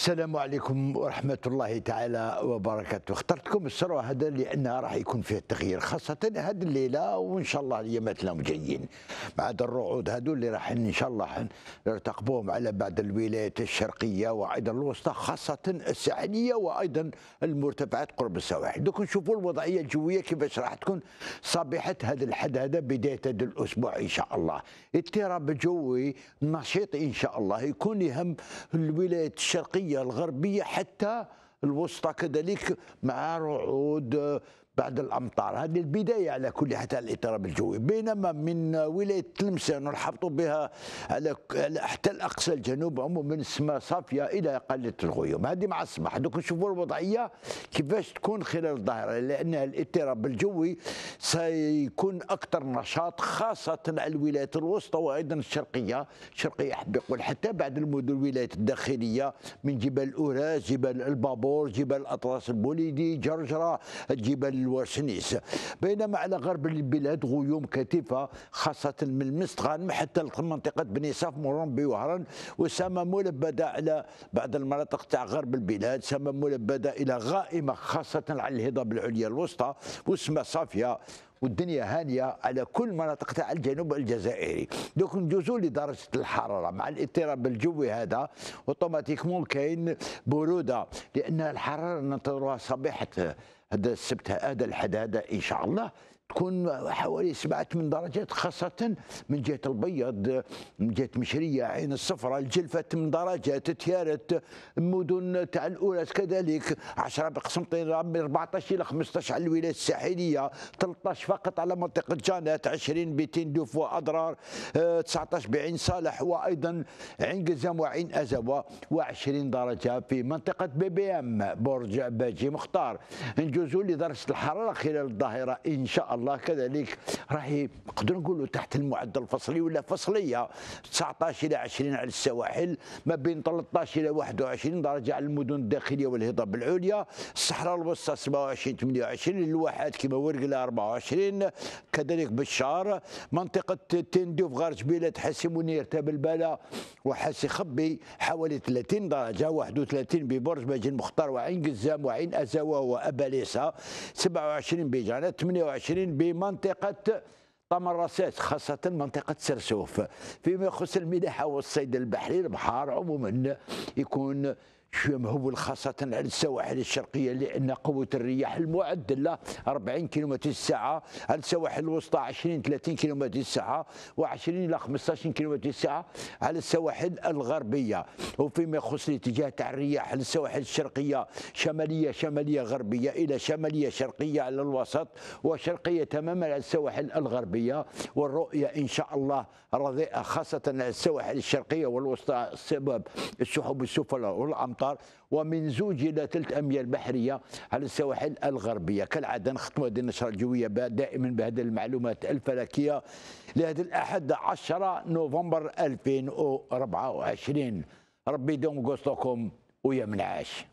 السلام عليكم ورحمة الله تعالى وبركاته اخترتكم السروة هذا لأنها راح يكون فيه التغيير خاصة هذه الليلة وإن شاء الله اليومات لهم جايين بعد الرعود هذو اللي راح إن شاء الله نرتقبوهم على بعض الولايات الشرقية وأيضا الوسطى خاصة الساحلية وأيضا المرتفعات قرب السواحل دوك نشوفوا الوضعية الجوية كيفاش راح تكون صبيحة هذا الحد هذا بداية هذا الأسبوع إن شاء الله اضطراب جوي نشيط إن شاء الله يكون يهم الولايات الشرقية الغربية حتى الوسطى كذلك مع رعود بعد الامطار هذه البدايه على كل حتى الاضطراب الجوي بينما من ولايه تلمسان نلحقوا بها على حتى الاقصى الجنوب عموما السماء صافيه الى قله الغيوم هذه مع الصباح دوك نشوفوا الوضعيه كيفاش تكون خلال الظهر لان الاضطراب الجوي سيكون اكثر نشاط خاصه على الولايات الوسطى وايضا الشرقيه الشرقيه احب يقول حتى بعد المدن الولايات الداخليه من جبال اوراس جبال البابور جبال اطراس البوليدي جرجره الجبال الواشنيس بينما على غرب البلاد غيوم كثيفة خاصة من المستغانم حتى لمنطقة بني صاف مرنبي وهران وسما ملبدة على بعض المناطق تاع غرب البلاد سما ملبدة إلى غائمة خاصة على الهضاب العليا الوسطى واسمها صافية والدنيا هانيه على كل مناطق تاع الجنوب الجزائري دوك ندوزو لدرجه الحراره مع الاضطراب الجوي هذا اوتوماتيكمون كاين بروده لان الحراره ننتظروها صبيحه هذا السبت هذا الحد هذا ان شاء الله تكون حوالي سبعة من درجات خاصة من جهة البيض من جهة مشرية عين الصفراء الجلفة من درجات تيارت مدن تاع الأوراس كذلك 10 بقسنطينة من 14 إلى 15 على الولايات الساحلية 13 فقط على منطقة جانات 20 بتين دوف وأضرار 19 آه، بعين صالح وأيضا عين قزام وعين أزوة و20 درجة في منطقة بي بي ام برج باجي مختار نجوزوا لدرجة الحرارة خلال الظاهرة إن شاء الله الله كذلك راهي نقدر نقولوا تحت المعدل الفصلي ولا فصليه 19 الى 20 على السواحل ما بين 13 الى 21 درجه على المدن الداخليه والهضاب العليا الصحراء الوسطى 27 28 الواحات كما ورقله 24 كذلك بشار منطقه تندوف غار جبيله تحسي منير تاب البلا وحاسي خبي حوالي 30 درجه 31 ببرج باجي المختار وعين قزام وعين ازاوه وابليسه 27 بيجانه 28 المواطنين بمنطقة طمر رصاص خاصة منطقة سرسوف فيما يخص الملاحة والصيد البحري البحار عموما يكون شويه مهول خاصه على السواحل الشرقيه لان قوه الرياح المعدله 40 كيلومتر الساعه على السواحل الوسطى 20 30 كيلومتر الساعه و20 الى 15 كيلومتر الساعه على السواحل الغربيه وفيما يخص الاتجاه تاع الرياح السواحل الشرقيه شماليه شماليه غربيه الى شماليه شرقيه على الوسط وشرقيه تماما على السواحل الغربيه والرؤيه ان شاء الله رضيئه خاصه على السواحل الشرقيه والوسطى بسبب السحب السفلى والامطار الأمطار ومن زوج إلى ثلث أميال بحرية على السواحل الغربية كالعادة نختم هذه النشرة الجوية دائما بهذه المعلومات الفلكية لهذا الأحد 10 نوفمبر 2024 ربي يدوم قصتكم منعاش